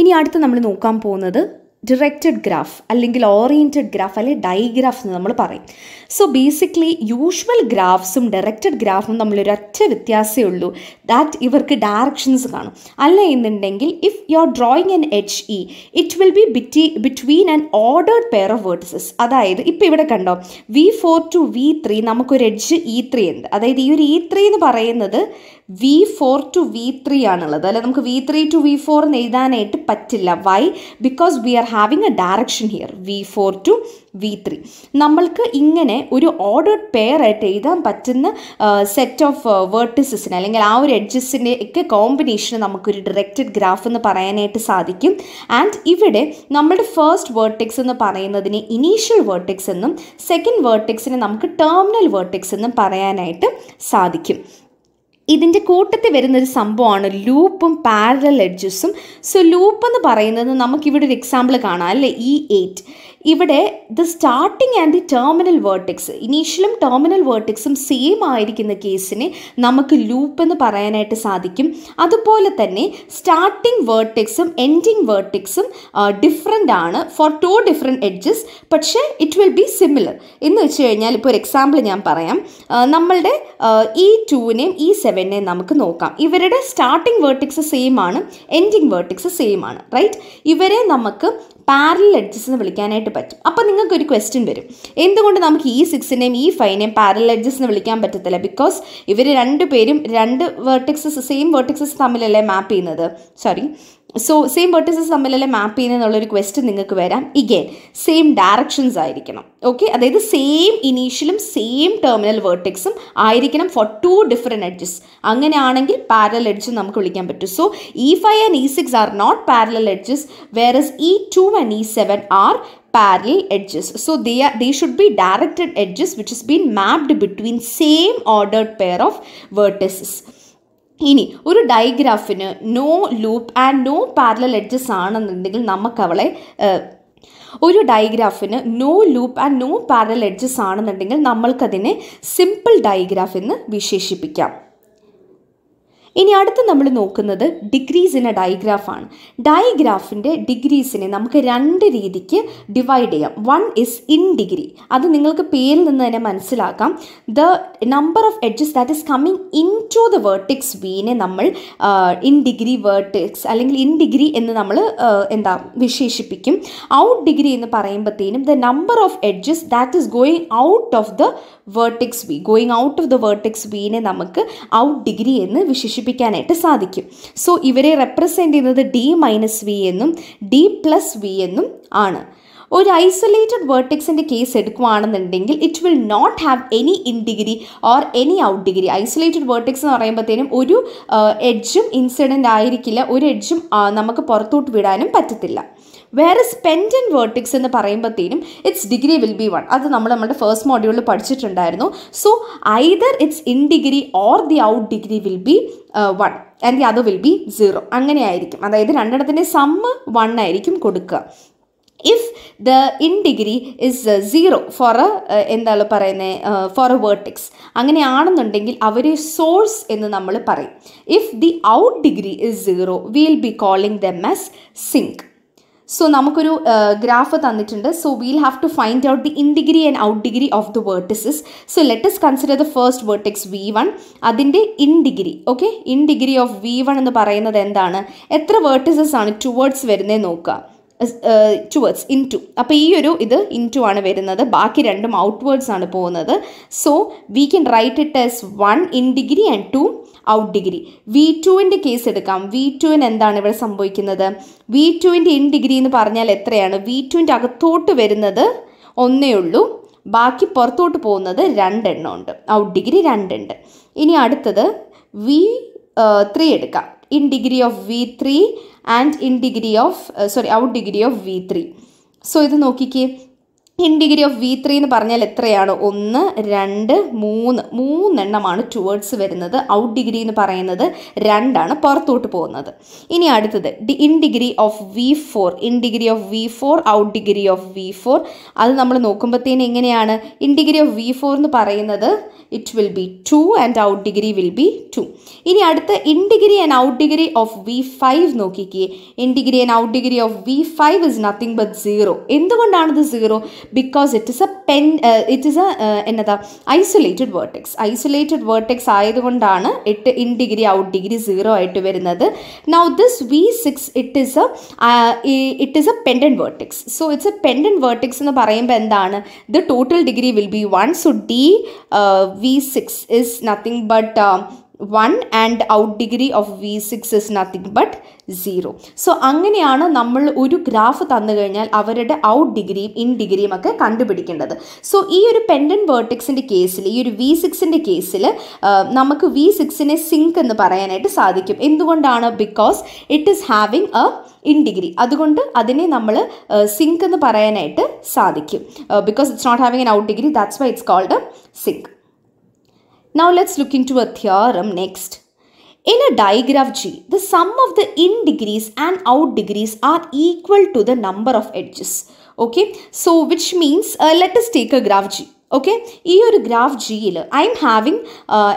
ഇനി അടുത്ത് നമ്മൾ നോക്കാൻ പോകുന്നത് ഡിറക്റ്റഡ് ഗ്രാഫ് അല്ലെങ്കിൽ ഓറിയൻറ്റഡ് ഗ്രാഫ് അല്ലെങ്കിൽ ഡൈഗ്രാഫ് എന്ന് നമ്മൾ പറയും സോ ബേസിക്കലി യൂഷ്വൽ ഗ്രാഫ്സും ഡയറക്റ്റഡ് ഗ്രാഫും തമ്മിലൊരൊറ്റ വ്യത്യാസമേ ഉള്ളൂ ദാറ്റ് ഇവർക്ക് ഡയറക്ഷൻസ് കാണും അല്ല എന്നുണ്ടെങ്കിൽ if you are drawing an edge E it will be ബിറ്റി between an ordered pair of vertices അതായത് ഇപ്പോൾ ഇവിടെ കണ്ടോ V four to V three നമുക്കൊരു എഡ്ജ് ഇ ത്രീ ഉണ്ട് അതായത് ഈ ഒരു ഇ e ത്രീ എന്ന് പറയുന്നത് V four to V three ആണുള്ളത് അല്ലെ നമുക്ക് V three to V four എന്ന് എഴുതാനായിട്ട് പറ്റില്ല why because we are having a direction here V four to V three നമ്മൾക്ക് ഇങ്ങനെ ഒരു ഓർഡേഡ് പെയർ ആയിട്ട് എഴുതാൻ പറ്റുന്ന സെറ്റ് ഓഫ് വേർട്ടിസസിന് അല്ലെങ്കിൽ ആ ഒരു എഡ്ജസിൻ്റെ ഒക്കെ കോമ്പിനേഷന് നമുക്കൊരു ഡയറക്റ്റഡ് ഗ്രാഫ് എന്ന് പറയാനായിട്ട് സാധിക്കും ആൻഡ് ഇവിടെ നമ്മുടെ ഫസ്റ്റ് വേർട്ടെക്സ് എന്ന് പറയുന്നതിന് ഇനീഷ്യൽ വേർട്ടെക്സ് എന്നും സെക്കൻഡ് വേർട്ടെക്സിനെ നമുക്ക് ടെർമിനൽ വേർട്ടെക്സ് എന്നും പറയാനായിട്ട് സാധിക്കും ഇതിൻ്റെ കൂട്ടത്തിൽ വരുന്നൊരു സംഭവമാണ് ലൂപ്പും പാരലൽ എഡ്ജസും സോ ലൂപ്പ് എന്ന് പറയുന്നത് നമുക്കിവിടെ ഒരു എക്സാമ്പിൾ കാണാം അല്ലേ ഇ e എയ്റ്റ് ഇവിടെ the starting and the terminal vertex ഇനീഷ്യലും ടെർമിനൽ വേർട്ടിക്സും സെയിം ആയിരിക്കുന്ന കേസിനെ നമുക്ക് ലൂപ്പ് എന്ന് പറയാനായിട്ട് സാധിക്കും അതുപോലെ തന്നെ സ്റ്റാർട്ടിംഗ് വേർട്ടിക്സും എൻഡിങ് വേർട്ടിക്സും ഡിഫറെൻ്റ് ആണ് ഫോർ ടു ഡിഫറെൻറ്റ് എഡ്ജസ് പക്ഷേ ഇറ്റ് വിൽ ബി സിമിലർ എന്ന് വെച്ച് കഴിഞ്ഞാൽ ഇപ്പോൾ ഒരു എക്സാമ്പിൾ ഞാൻ പറയാം നമ്മളുടെ ഈ ടുവിനെയും e ഈ e സെവനെയും നമുക്ക് നോക്കാം ഇവരുടെ സ്റ്റാർട്ടിംഗ് വേർട്ടിക്സ് സെയിം ആണ് എൻഡിങ് വേർട്ടിക്സ് സെയിം ആണ് റൈറ്റ് ഇവരെ നമുക്ക് പാരലൽ എഡ്ജസ് എന്ന് വിളിക്കാനായിട്ട് പറ്റും അപ്പോൾ നിങ്ങൾക്കൊരു ക്വസ്റ്റ്യൻ വരും എന്തുകൊണ്ട് നമുക്ക് ഈ സിക്സിനെയും ഈ ഫൈവിനെയും പാരൽ എഡ്ജസ് എന്ന് വിളിക്കാൻ പറ്റത്തില്ല ബിക്കോസ് ഇവർ പേരും രണ്ട് വേർട്ടിക്സസ് സെയിം വേർട്ടിക്സസ് തമ്മിലല്ലേ മാപ്പ് ചെയ്യുന്നത് സോറി സോ സെയിം വേർട്ടിക്സസ് തമ്മിലല്ലേ മാപ്പ് ഒരു ക്വസ്റ്റ്യൻ നിങ്ങൾക്ക് വരാം ഇഗെയിൻ സെയിം ഡയറക്ഷൻസ് ആയിരിക്കണം ഓക്കെ അതായത് സെയിം ഇനീഷ്യലും സെയിം ടെർമിനൽ വേർട്ടിക്സും ആയിരിക്കണം ഫോർ ടു ഡിഫറെൻറ്റ് എഡ്ജസ് അങ്ങനെയാണെങ്കിൽ പാരലൽ എഡ്ജ് നമുക്ക് വിളിക്കാൻ പറ്റും so E five and E six are not parallel edges where is E two and E seven are parallel edges. So they, are, they should be directed edges which has been mapped between same ordered pair of vertices. ഇനി ഒരു ഡയഗ്രാഫിന് no loop and no parallel edges ആണെന്നുണ്ടെങ്കിൽ നമുക്കവളെ ഒരു ഡയഗ്രാഫിന് no loop and no parallel edges ആണെന്നുണ്ടെങ്കിൽ നമ്മൾക്കതിനെ simple diagraph എന്ന് വിശേഷിപ്പിക്കാം ഇനി അടുത്ത് നമ്മൾ നോക്കുന്നത് ഡിഗ്രീസ് ഇൻ എ ഡയഗ്രാഫാണ് ഡയഗ്രാഫിൻ്റെ ഡിഗ്രീസിനെ നമുക്ക് രണ്ട് രീതിക്ക് ഡിവൈഡ് ചെയ്യാം വൺ ഇസ് ഇൻ ഡിഗ്രി അത് നിങ്ങൾക്ക് പേരിൽ നിന്ന് തന്നെ മനസ്സിലാക്കാം the number of edges that is coming into the vertex വീനെ നമ്മൾ ഇൻ ഡിഗ്രി വേർട്ടിക്സ് അല്ലെങ്കിൽ ഇൻ ഡിഗ്രി എന്ന് നമ്മൾ എന്താ വിശേഷിപ്പിക്കും ഔട്ട് ഡിഗ്രി എന്ന് പറയുമ്പോഴത്തേനും the number of edges that is going out of the vertex V going out of the vertex വീനെ നമുക്ക് ഔട്ട് ഡിഗ്രി എന്ന് വിശേഷിപ്പിക്കും സൂചിപ്പിക്കാനായിട്ട് സാധിക്കും സോ ഇവരെ റെപ്രസെൻ്റ് ചെയ്യുന്നത് ഡി മൈനസ് വി എന്നും ഡി പ്ലസ് വി എന്നും ആണ് ഒരു ഐസൊലേറ്റഡ് വേർട്ടിക്സിൻ്റെ കേസ് എടുക്കുകയാണെന്നുണ്ടെങ്കിൽ it will not have any in degree or any out degree isolated vertex എന്ന് പറയുമ്പോഴത്തേനും ഒരു എഡ്ജും ഇൻസിഡൻ്റ് ആയിരിക്കില്ല ഒരു എഡ്ജും നമുക്ക് പുറത്തോട്ട് വിടാനും പറ്റത്തില്ല വേറെ സ്പെൻഡ് ആൻഡ് വേർട്ടിക്സ് എന്ന് പറയുമ്പോഴത്തേനും its degree will be one അത് നമ്മൾ നമ്മുടെ ഫസ്റ്റ് മോഡ്യൂളിൽ പഠിച്ചിട്ടുണ്ടായിരുന്നു so either its in degree or the out degree will be one and the അത് വിൽ ബി സീറോ അങ്ങനെയായിരിക്കും അതായത് രണ്ടെണ്ണത്തിൻ്റെ സമ്മ് വൺ ആയിരിക്കും കൊടുക്കുക if the in degree is zero for a എന്താണ് പറയുന്നത് ഫോർ എ വേർട്ടിക്സ് അങ്ങനെയാണെന്നുണ്ടെങ്കിൽ അവരെ സോഴ്സ് എന്ന് നമ്മൾ പറയും if the out degree is zero will be calling the as sink so നമുക്കൊരു ഗ്രാഫ് uh, തന്നിട്ടുണ്ട് so will have to find out the in degree and out degree of the vertices so let's consider the first vertex V one അതിൻ്റെ in degree okay in degree of V one എന്ന് പറയുന്നത് എന്താണ് എത്ര vertices ആണ് towards വരുന്നത് നോക്കുക towards in to അപ്പോൾ ഈ ഒരു ഇത് ഇൻ ടു ആണ് വരുന്നത് ബാക്കി രണ്ടും ഔട്ട്വേർഡ്സ് ആണ് പോകുന്നത് so we can write it as one in degree and two out degree V ടുവിൻ്റെ കേസ് എടുക്കാം വി ടുവിന് എന്താണ് ഇവിടെ സംഭവിക്കുന്നത് വി ടുവിൻ്റെ ഇൻ ഡിഗ്രി എന്ന് പറഞ്ഞാൽ എത്രയാണ് വി ടുവിൻ്റെ അകത്തോട്ട് വരുന്നത് ഒന്നേ ഉള്ളൂ ബാക്കി പുറത്തോട്ട് പോകുന്നത് രണ്ടെണ്ണം ഉണ്ട് ഔട്ട് ഡിഗ്രി രണ്ടുണ്ട് ഇനി അടുത്തത് വി ത്രീ uh, എടുക്കാം in degree of V3 and in degree of, uh, sorry, out degree of V3. So, ഇത് നോക്കിക്കേ in degree of V three എന്ന് പറഞ്ഞാൽ എത്രയാണ് ഒന്ന് രണ്ട് മൂന്ന് മൂന്നെണ്ണമാണ് ടുവേർഡ്സ് വരുന്നത് ഔട്ട് ഡിഗ്രി എന്ന് പറയുന്നത് രണ്ടാണ് പുറത്തോട്ട് പോകുന്നത് ഇനി അടുത്തത് in degree of V four in degree of V four out degree of V four അത് നമ്മൾ നോക്കുമ്പോഴത്തേന് എങ്ങനെയാണ് in degree of V four എന്ന് പറയുന്നത് it will be two and out degree will be two ഇനി അടുത്ത in degree and out degree of V five നോക്കിക്കേ in degree and out degree of V five is nothing but zero എന്തുകൊണ്ടാണിത് zero because it is a pen it is a എന്നതാ isolated vertex isolated vertex ആയതുകൊണ്ടാണ് it in degree out degree zero ആയിട്ട് വരുന്നത് now this V six it is a it is a pendant vertex so it's a pendant vertex എന്ന് പറയുമ്പോൾ എന്താണ് the total degree will be one so D V six is nothing but one and out degree of V six is nothing but zero so അങ്ങനെയാണ് നമ്മൾ ഒരു graph തന്നു കഴിഞ്ഞാൽ അവരുടെ out ഡിഗ്രിയും ഇൻ ഡിഗ്രിയും ഒക്കെ കണ്ടുപിടിക്കേണ്ടത് സോ ഈ ഒരു പെൻഡൻ വേർട്ടിക്സിൻ്റെ കേസിൽ ഈ ഒരു വി സിക്സിൻ്റെ കേസിൽ നമുക്ക് വി സിക്സിനെ സിങ്ക് എന്ന് പറയാനായിട്ട് സാധിക്കും എന്തുകൊണ്ടാണ് because it is having a in degree അതുകൊണ്ട് അതിനെ നമ്മൾ സിങ്ക് എന്ന് പറയാനായിട്ട് സാധിക്കും because it's not having another degree that's why it's called sink Now let's look into a theorem next. In a digraph G, the sum of the in degrees and out degrees are equal to the number of edges. Okay, so which means uh, let us take a graph G. Okay ഈ ഒരു graph ജിയിൽ I am having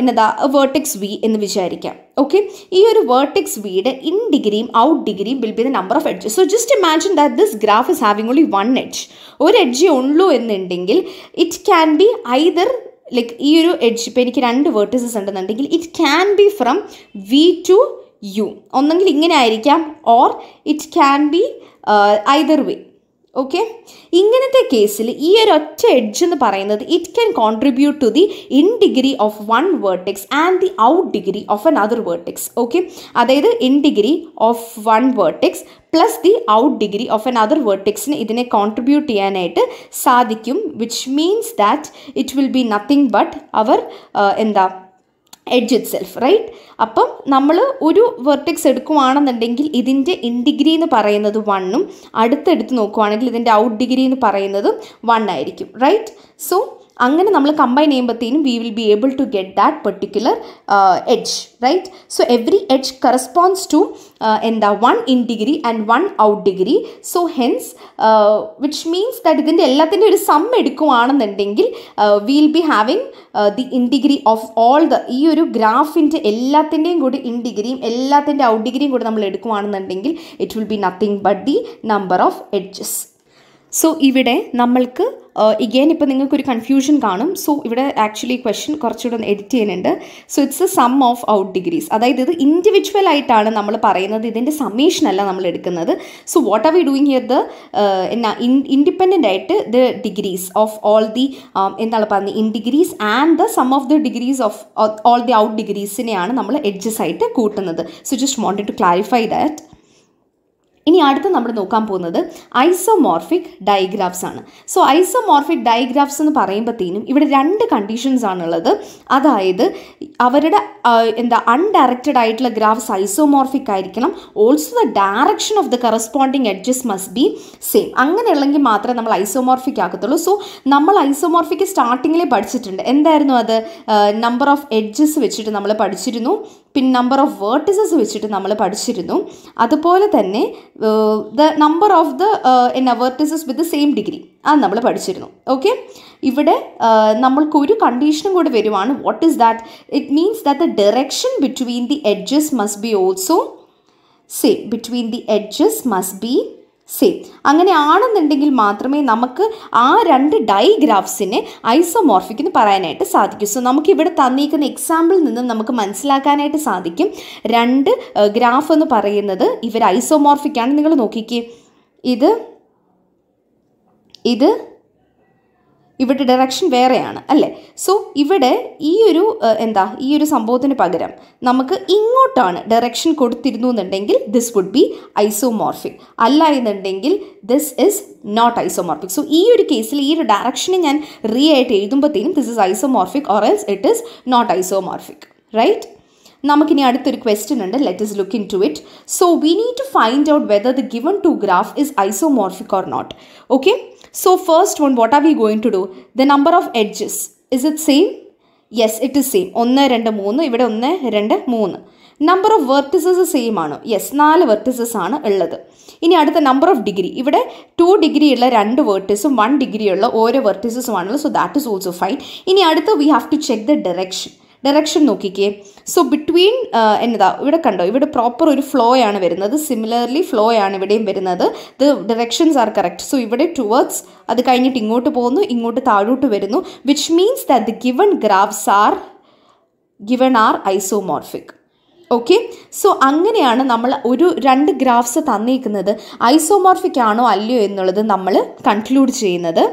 എന്നതാ vertex V എന്ന് വിചാരിക്കാം okay ഈ ഒരു vertex വിയുടെ in ഡിഗ്രിയും ഔട്ട് ഡിഗ്രിയും will be the number of edge so just imagine that this graph is having only one edge ഒരു എഡ്ജ് ഉള്ളൂ എന്നുണ്ടെങ്കിൽ it can be either like ഈ ഒരു എഡ്ജ് ഇപ്പോൾ എനിക്ക് രണ്ട് വേർട്ടിസസ് ഉണ്ടെന്നുണ്ടെങ്കിൽ it can be from V to U ഒന്നെങ്കിൽ ഇങ്ങനെ ആയിരിക്കാം or it can be either way okay ഇങ്ങനത്തെ കേസിൽ ഈ ഒരു ഒറ്റ എഡ്ജ് എന്ന് പറയുന്നത് it can contribute to the in degree of one vertex and the out degree of another vertex okay അതായത് in degree of one vertex plus the out degree of another വേർട്ടിക്സിന് ഇതിനെ contribute ചെയ്യാനായിട്ട് സാധിക്കും which means that it will be nothing but our എന്താ edge it self right അപ്പം നമ്മൾ ഒരു vertex എടുക്കുവാണെന്നുണ്ടെങ്കിൽ ഇതിൻ്റെ ഡിഗ്രി എന്ന് പറയുന്നത് വണ്ണും അടുത്തെടുത്ത് നോക്കുവാണെങ്കിൽ ഇതിൻ്റെ ഔട്ട് ഡിഗ്രി എന്ന് പറയുന്നത് വണ്ണായിരിക്കും ആയിരിക്കും റൈറ്റ് സോ അങ്ങനെ നമ്മൾ കമ്പൈൻ ചെയ്യുമ്പോഴത്തേനും we will be able to get that particular edge right so every edge corresponds to എന്താ one in degree and one out degree so hence which means that ഇതിൻ്റെ എല്ലാത്തിൻ്റെ ഒരു സം എടുക്കുവാണെന്നുണ്ടെങ്കിൽ will be having the in degree of all the ഈ ഒരു ഗ്രാഫിൻ്റെ എല്ലാത്തിൻ്റെയും കൂടി in ഡിഗ്രിയും എല്ലാത്തിൻ്റെ ഔട്ട് ഡിഗ്രിയും കൂടി നമ്മൾ എടുക്കുവാണെന്നുണ്ടെങ്കിൽ it will be nothing but the number of edges so ഇവിടെ നമ്മൾക്ക് ഇഗെയിൻ uh, ഇപ്പം നിങ്ങൾക്കൊരു കൺഫ്യൂഷൻ കാണും സോ ഇവിടെ ആക്ച്വലി ക്വസ്റ്റ്യൻ കുറച്ചുകൂടെ ഒന്ന് എഡിറ്റ് ചെയ്യുന്നുണ്ട് so it's a sum of out degrees അതായത് ഇത് ഇൻഡിവിജ്വൽ ആയിട്ടാണ് നമ്മൾ പറയുന്നത് ഇതിൻ്റെ സമ്മേഷൻ അല്ല നമ്മൾ എടുക്കുന്നത് so what are we doing here the എന്നാ ഇൻ ഇൻഡിപെൻഡൻ്റ് ആയിട്ട് the degrees of all the എന്താണ് പറഞ്ഞത് in degrees and the sum of the degrees of all the out ഡിഗ്രീസിനെയാണ് നമ്മൾ എഡ്ജസ് ആയിട്ട് കൂട്ടുന്നത് so just wanted to clarify that ഇനി അടുത്ത് നമ്മൾ നോക്കാൻ പോകുന്നത് ഐസോമോർഫിക് ഡയഗ്രാഫ്സ് ആണ് സോ ഐസോമോർഫിക് ഡയഗ്രാഫ്സ് എന്ന് പറയുമ്പോഴത്തേനും ഇവിടെ രണ്ട് കണ്ടീഷൻസ് ആണുള്ളത് അതായത് അവരുടെ എന്താ അൺഡയറക്റ്റഡ് ആയിട്ടുള്ള ഗ്രാഫ്സ് ഐസോമോർഫിക് ആയിരിക്കണം also the direction of the corresponding edges must be same അങ്ങനെയുള്ളെങ്കിൽ മാത്രമേ നമ്മൾ ഐസോമോർഫിക് ആക്കത്തുള്ളൂ സോ നമ്മൾ ഐസോമോർഫിക് സ്റ്റാർട്ടിങ്ങിൽ പഠിച്ചിട്ടുണ്ട് എന്തായിരുന്നു അത് നമ്പർ ഓഫ് എഡ്ജസ് വെച്ചിട്ട് നമ്മൾ പഠിച്ചിരുന്നു പിന്നെ നമ്പർ ഓഫ് വേർട്ടിസസ് വെച്ചിട്ട് നമ്മൾ പഠിച്ചിരുന്നു അതുപോലെ തന്നെ the number of the n vertices with same degree അത് നമ്മൾ പഠിച്ചിരുന്നു ഓക്കെ ഇവിടെ നമ്മൾക്ക് ഒരു കണ്ടീഷനും കൂടി വരുവാണ് what is that it means that the direction between the edges must be also same between the edges must be same അങ്ങനെ ആണെന്നുണ്ടെങ്കിൽ മാത്രമേ നമുക്ക് ആ രണ്ട് ഡൈഗ്രാഫ്സിനെ ഐസോമോർഫിക് എന്ന് പറയാനായിട്ട് സാധിക്കൂ സോ നമുക്കിവിടെ തന്നിരിക്കുന്ന എക്സാമ്പിളിൽ നിന്ന് നമുക്ക് മനസ്സിലാക്കാനായിട്ട് സാധിക്കും രണ്ട് ഗ്രാഫ് എന്ന് പറയുന്നത് ഇവർ ഐസോമോർഫിക് ആണ് നിങ്ങൾ നോക്കിക്കേ ഇത് ഇത് ഇവിടെ ഡയറക്ഷൻ വേറെയാണ് അല്ലേ സോ ഇവിടെ ഈ ഒരു എന്താ ഈ ഒരു സംഭവത്തിന് പകരം നമുക്ക് ഇങ്ങോട്ടാണ് ഡയറക്ഷൻ കൊടുത്തിരുന്നു എന്നുണ്ടെങ്കിൽ ദിസ് വുഡ് ബി ഐസോമോർഫിക് അല്ല എന്നുണ്ടെങ്കിൽ this is not isomorphic so ഈ ഒരു കേസിൽ ഈ ഒരു ഡയറക്ഷനെ ഞാൻ റീ ആയിട്ട് എഴുതുമ്പോഴത്തേനും this is isomorphic or else it is not isomorphic right നമുക്കിനി അടുത്തൊരു ക്വസ്റ്റ്യൻ ഉണ്ട് let us look into it so we need to find out whether the given two graph is isomorphic or not okay so first one what are we going to do the number of edges is it same yes it is same ഒന്ന് രണ്ട് മൂന്ന് ഇവിടെ ഒന്ന് രണ്ട് മൂന്ന് number of vertices same ആണ് yes നാല് vertices ആണ് ഉള്ളത് ഇനി അടുത്ത നമ്പർ ഓഫ് ഡിഗ്രി ഇവിടെ ടു ഡിഗ്രി ഉള്ള രണ്ട് വെർട്ടിസും വൺ ഡിഗ്രി ഉള്ള ഓരോ വെർട്ടിസസും ആണുള്ളത് so that is also fine ഇനി അടുത്ത we have to check the direction direction നോക്കിക്കേ സോ ബിറ്റ്വീൻ എന്താ ഇവിടെ കണ്ടോ ഇവിടെ പ്രോപ്പർ ഒരു ഫ്ലോ ആണ് വരുന്നത് സിമിലർലി ഫ്ലോ ആണ് ഇവിടെയും വരുന്നത് the directions are correct so ഇവിടെ ടുവേർഡ്സ് അത് കഴിഞ്ഞിട്ട് ഇങ്ങോട്ട് പോകുന്നു ഇങ്ങോട്ട് താഴോട്ട് വരുന്നു which means that the given graphs are given are isomorphic okay so അങ്ങനെയാണ് നമ്മൾ ഒരു രണ്ട് ഗ്രാഫ്സ് തന്നിരിക്കുന്നത് ഐസോമോർഫിക് ആണോ അല്ലയോ എന്നുള്ളത് നമ്മൾ കൺക്ലൂഡ് ചെയ്യുന്നത്